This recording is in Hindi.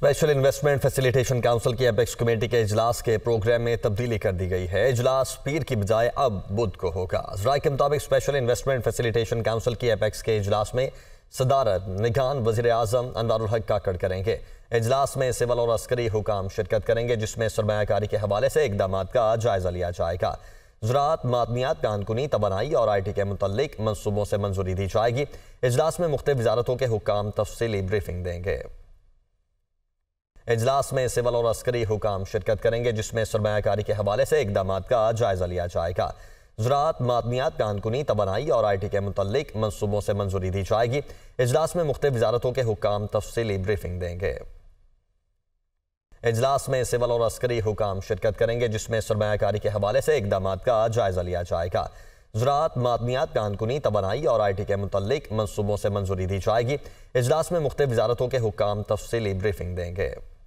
स्पेशल इन्वेस्टमेंट फैसिलिटेशन काउंसिल की अपेक्स कमेटी के इजलास के प्रोग्राम में तब्दीली कर दी गई है इजलास पीर की बजाय अब बुध को होगा जराए के मुताबिक स्पेशल इन्वेस्टमेंट फैसिलिटेशन काउंसिल की अपेक्स के इजलास में सदारत निगान वजीर अजम अनवारक काकड़ करेंगे इजलास में सिविल और अस्करी हुकाम शिरकत करेंगे जिसमें सरमाकारी के हवाले से इकदाम का जायजा लिया जाएगा ज़रात मादनियात कानकुनी तोानाई और आई टी के मुतल मनसूबों से मंजूरी दी जाएगी इजलास में मुख्त वजारतों के हुकाम तफसली ब्रीफिंग देंगे इजलास में सिविल और अस्करी हुकाम शिरकत करेंगे जिसमें सरमाकारी के हवाले से इकदाम का जायजा लिया जाएगा ज़रात मादनियात कानकुनी तोनाई और आई टी के मतलब मनसूबों से मंजूरी दी जाएगी इजलास में मुख्त वजारतों के हुकाम तफसली ब्रीफिंग देंगे अजलास में सिविल और अस्करी हुकाम शिरकत करेंगे जिसमें सरमाकारी के हवाले से इकदाम का जायजा लिया जाएगा ज़रात मादनियात कानकुनी तोनाई और आई टी के मतलब मनसूबों से मंजूरी दी जाएगी इजलास में मुख्त वजारतों के हुकाम तफसली ब्रीफिंग देंगे